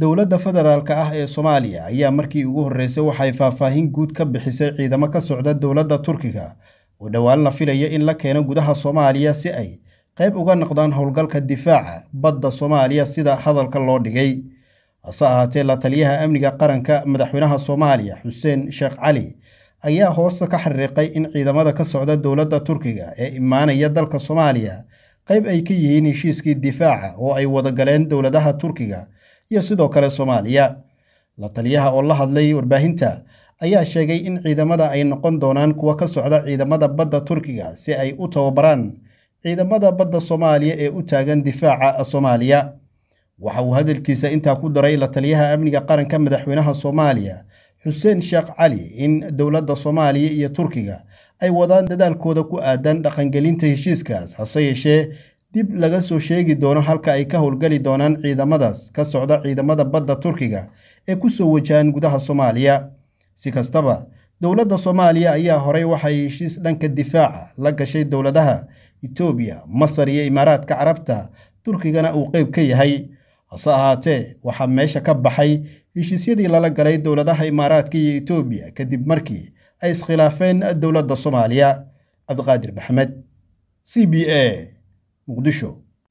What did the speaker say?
dowladda federaalka ah ee soomaaliya ayaa markii ugu horreysay waxay faahfaahin guud ka bixisay ciidamo ka socda dowladda turkiga oo dhowaan la filaya in la keeno gudaha soomaaliya si ay qayb uga noqdaan howlgalka difaaca badda soomaaliya sida hadalka loo dhigay hase ahaatee la taliyaha amniga qaranka madaxweynaha soomaaliya xuseen sheekh cali ayaa hoosta ka xariiqay in ciidamada ka socda dowladda turkiga ee imaanaya dalka soomaaliya qayb ay ka yihiin heshiiskii difaaca oo ay wadagaleen dowladaha turkiga iyo sidoo kale soomaaliya la taliyaha oo la hadlay warbaahinta ayaa sheegay in ciidamada ay noqon doonaan kuwa ka socda ciidamada badda turkiga si ay u tababaraan ciidamada badda soomaaliya ee u taagan difaaca soomaaliya waxa uu hadalkiisa intaa ku daray la taliyaha amniga qaranka madaxweynaha soomaaliya xuseen sheekh cali in dowladda soomaaliya iyo turkiga ay wadaan dadaalkooda ku aadan dhaqangelinta heshiiskaas hase yeeshee dib laga soo sheegi doono halka ay ka howlgali doonaan ciidamadaas ka socda ciidamada badda turkiga ee ku soo wajahan gudaha soomaaliya si kastaba dowladda soomaaliya ayaa horey waxay heshiis dhanka difaaca la gashay dowladaha itoobiya masar iyo imaaraadka carabta turkigana uu qeyb ka yahay hase ahaatee waxaa meesha ka baxay heshiisyadii lala galay dowladaha imaaraadka iyo itoobiya kadib markii ay iskhilaafeen dowladda soomaaliya cabdiqaadir maxamed c b a muqdisho